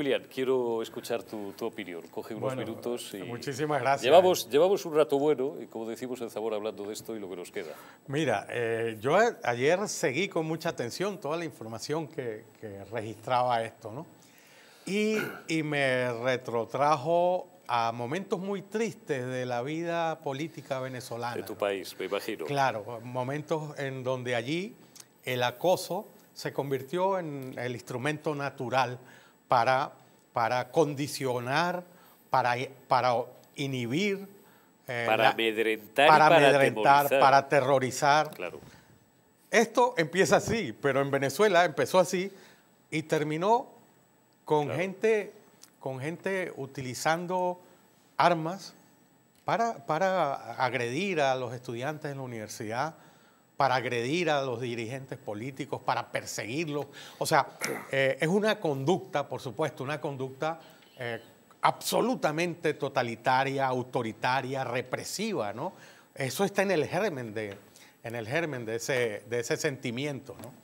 William, quiero escuchar tu, opinión. Coge unos minutos y... Muchísimas gracias. Llevamos, llevamos un rato bueno y, como decimos en sabor hablando de esto y lo que nos queda. Mira, eh, yo ayer seguí con mucha atención toda la información que, registraba esto, ¿no? Y, y, me retrotrajo a momentos muy tristes de la vida política venezolana. De tu país, me imagino. Claro, momentos en donde allí el acoso se convirtió en el instrumento natural para, para condicionar, para, inhibir. Eh, para, amedrentar para, Para, Esto empieza así, pero en Venezuela empezó así y terminó con, gente, con gente utilizando armas para agredir a los estudiantes en la universidad para agredir a los dirigentes políticos, para perseguirlos. O sea, eh, es una conducta, por supuesto, una conducta eh, absolutamente totalitaria, autoritaria, represiva, ¿no? Eso está en el germen de, en el germen de ese, de ese sentimiento, ¿no?